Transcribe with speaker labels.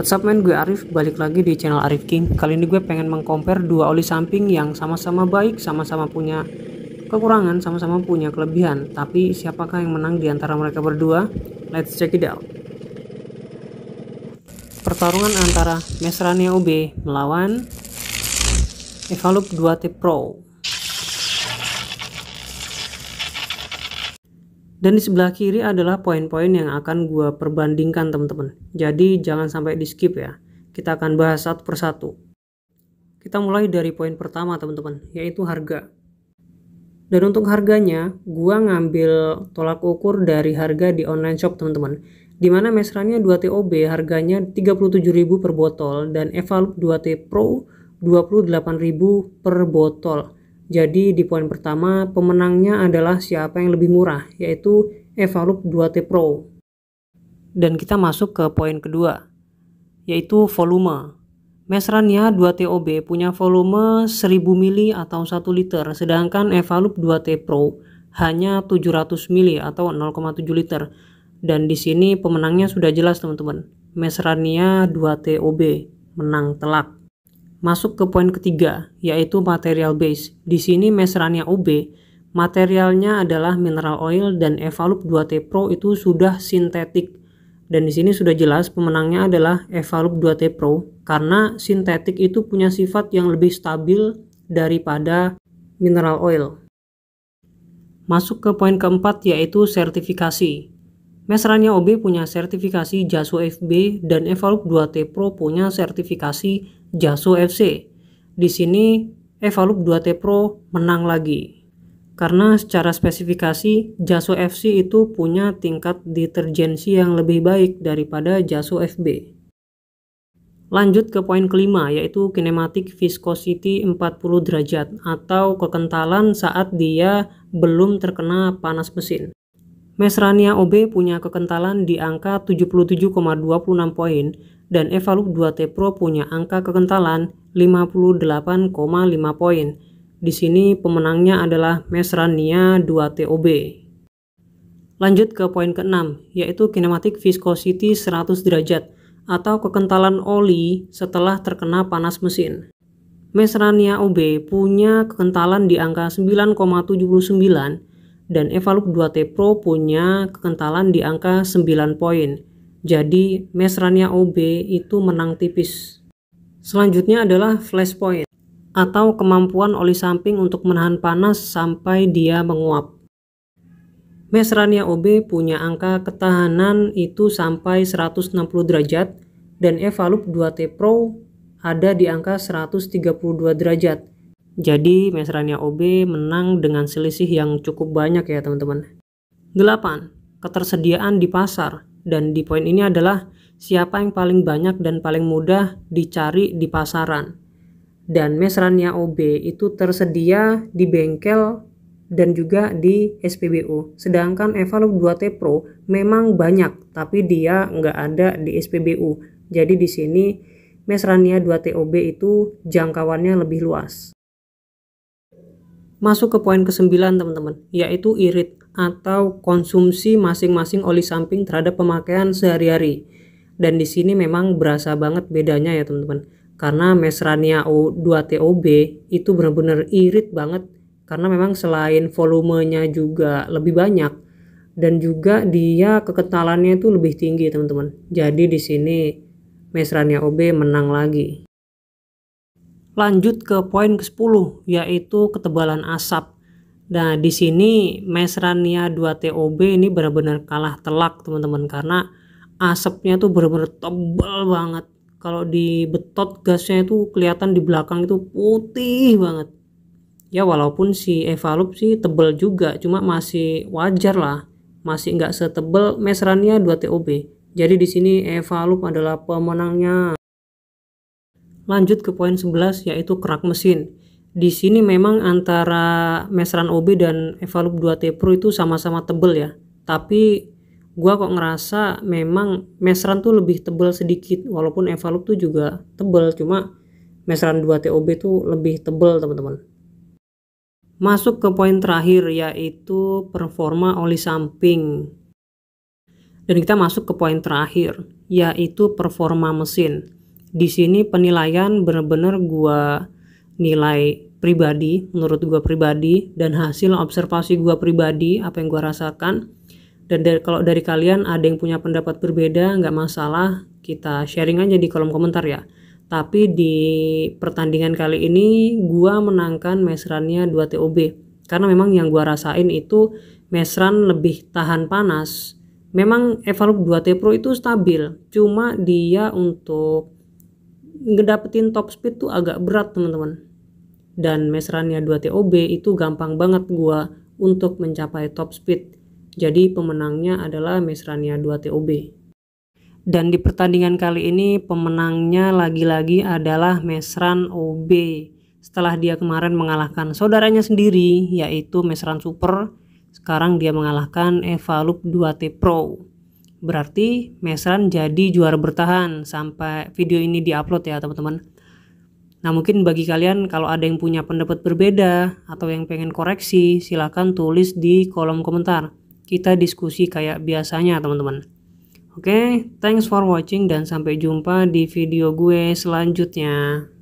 Speaker 1: What's up men, gue Arif, balik lagi di channel Arif King Kali ini gue pengen mengcompare dua oli samping yang sama-sama baik, sama-sama punya kekurangan, sama-sama punya kelebihan Tapi siapakah yang menang di antara mereka berdua? Let's check it out Pertarungan antara Mesrania UB melawan Evalup 2T Pro Dan di sebelah kiri adalah poin-poin yang akan gue perbandingkan teman-teman. Jadi jangan sampai di skip ya. Kita akan bahas satu persatu. Kita mulai dari poin pertama teman-teman, yaitu harga. Dan untuk harganya, gue ngambil tolak ukur dari harga di online shop teman-teman. Dimana mesrannya 2 TOB harganya 37.000 per botol dan Evalup 2T Pro 28.000 per botol. Jadi di poin pertama pemenangnya adalah siapa yang lebih murah yaitu Evalup 2T Pro. Dan kita masuk ke poin kedua yaitu volume. Mesrania 2TOB punya volume 1000 mili atau 1 liter sedangkan Evalup 2T Pro hanya 700 mili atau 0,7 liter. Dan di sini pemenangnya sudah jelas teman-teman. Mesrania 2TOB menang telak. Masuk ke poin ketiga, yaitu material base. Di sini meserannya UB materialnya adalah mineral oil dan Evalup 2T Pro itu sudah sintetik. Dan di sini sudah jelas pemenangnya adalah Evalup 2T Pro karena sintetik itu punya sifat yang lebih stabil daripada mineral oil. Masuk ke poin keempat yaitu sertifikasi. Mesrania OB punya sertifikasi JASO FB dan Evalup 2T Pro punya sertifikasi JASO FC. Di sini Evalup 2T Pro menang lagi. Karena secara spesifikasi JASO FC itu punya tingkat deterjensi yang lebih baik daripada JASO FB. Lanjut ke poin kelima yaitu kinematik viscosity 40 derajat atau kekentalan saat dia belum terkena panas mesin. Mesrania OB punya kekentalan di angka 77,26 poin dan Evalu 2T Pro punya angka kekentalan 58,5 poin. Di sini pemenangnya adalah Mesrania 2 t OB. Lanjut ke poin ke-6, yaitu kinematik viscosity 100 derajat atau kekentalan oli setelah terkena panas mesin. Mesrania OB punya kekentalan di angka 9,79 dan Evalup 2T Pro punya kekentalan di angka 9 poin. Jadi Mesrania OB itu menang tipis. Selanjutnya adalah flash point atau kemampuan oli samping untuk menahan panas sampai dia menguap. Mesrania OB punya angka ketahanan itu sampai 160 derajat dan Evalup 2T Pro ada di angka 132 derajat. Jadi Mesrania OB menang dengan selisih yang cukup banyak ya teman-teman. 8. Ketersediaan di pasar. Dan di poin ini adalah siapa yang paling banyak dan paling mudah dicari di pasaran. Dan Mesrania OB itu tersedia di bengkel dan juga di SPBU. Sedangkan Evalub 2T Pro memang banyak, tapi dia nggak ada di SPBU. Jadi di sini Mesrania 2 ob itu jangkauannya lebih luas. Masuk ke poin ke-9 teman-teman, yaitu irit atau konsumsi masing-masing oli samping terhadap pemakaian sehari-hari. Dan di sini memang berasa banget bedanya ya teman-teman. Karena Mesrania O2TOB itu benar-benar irit banget karena memang selain volumenya juga lebih banyak dan juga dia kekentalannya itu lebih tinggi teman-teman. Jadi di sini Mesrania OB menang lagi. Lanjut ke poin ke-10 yaitu ketebalan asap. Nah, di sini Mesrania 2 TOB ini benar-benar kalah telak, teman-teman, karena asapnya tuh benar-benar tebal banget. Kalau di betot gasnya itu kelihatan di belakang itu putih banget. Ya walaupun si Evalup sih tebel juga, cuma masih wajar lah. Masih nggak setebal Mesrania 2 TOB. Jadi di sini Evalup adalah pemenangnya. Lanjut ke poin 11 yaitu kerak mesin. Di sini memang antara Mesran OB dan Evalup 2T Pro itu sama-sama tebel ya. Tapi gua kok ngerasa memang Mesran tuh lebih tebel sedikit walaupun Evalup tuh juga tebel cuma Mesran 2 t OB tuh lebih tebel teman-teman. Masuk ke poin terakhir yaitu performa oli samping. Dan kita masuk ke poin terakhir yaitu performa mesin di sini penilaian benar-benar gua nilai pribadi, menurut gua pribadi dan hasil observasi gua pribadi apa yang gua rasakan. Dan dari, kalau dari kalian ada yang punya pendapat berbeda, nggak masalah, kita sharing aja di kolom komentar ya. Tapi di pertandingan kali ini gua menangkan mesrannya 2 TOB. Karena memang yang gua rasain itu mesran lebih tahan panas. Memang Evolve 2 T Pro itu stabil, cuma dia untuk ngedapetin top speed tuh agak berat teman-teman dan Mesrania 2 TOB itu gampang banget gua untuk mencapai top speed jadi pemenangnya adalah Mesrania 2 TOB dan di pertandingan kali ini pemenangnya lagi-lagi adalah mesran OB setelah dia kemarin mengalahkan saudaranya sendiri yaitu mesran super sekarang dia mengalahkan Evalup 2T Pro Berarti Mesran jadi juara bertahan sampai video ini diupload ya teman-teman. Nah mungkin bagi kalian kalau ada yang punya pendapat berbeda atau yang pengen koreksi silahkan tulis di kolom komentar. Kita diskusi kayak biasanya teman-teman. Oke, thanks for watching dan sampai jumpa di video gue selanjutnya.